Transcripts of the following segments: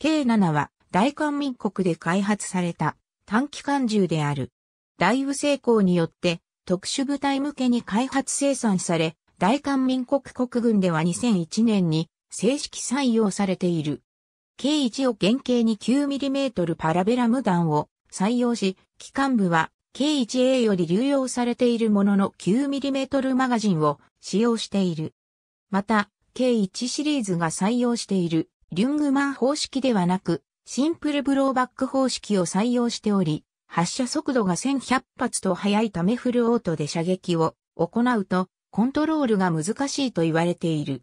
K7 は大韓民国で開発された短期間銃である。大雨成功によって特殊部隊向けに開発生産され、大韓民国国軍では2001年に正式採用されている。K1 を原型に 9mm パラベラム弾を採用し、機関部は K1A より流用されているものの 9mm マガジンを使用している。また、K1 シリーズが採用しているリュングマン方式ではなく、シンプルブローバック方式を採用しており、発射速度が1100発と速いためフルオートで射撃を行うと、コントロールが難しいと言われている。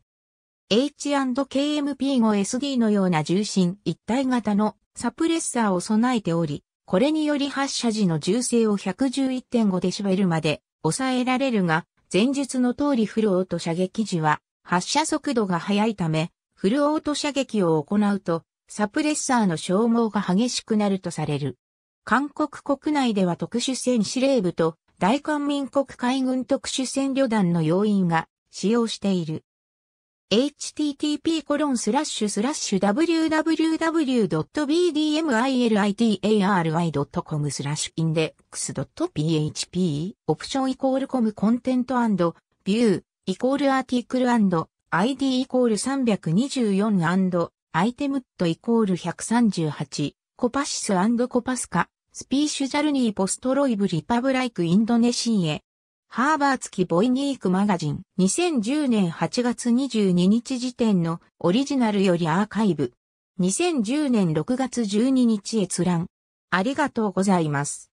H&KMP5SD のような重心一体型のサプレッサーを備えており、これにより発射時の銃声を1 1 1 5ベルまで抑えられるが、前述の通りフルオート射撃時は発射速度が速いため、フルオート射撃を行うと、サプレッサーの消耗が激しくなるとされる。韓国国内では特殊戦司令部と大韓民国海軍特殊戦旅団の要員が使用している。http コロンスラッシュスラッシュ www.bdmilitary.com スラッシュインデックス .php オプションイコールコムコンテントビューイコールアーティクル ID イコール 324& アイテムットイコール138、コパシスコパスカ、スピーシュジャルニーポストロイブリパブライクインドネシエ、ハーバー付きボイニークマガジン、2010年8月22日時点のオリジナルよりアーカイブ、2010年6月12日閲覧。ありがとうございます。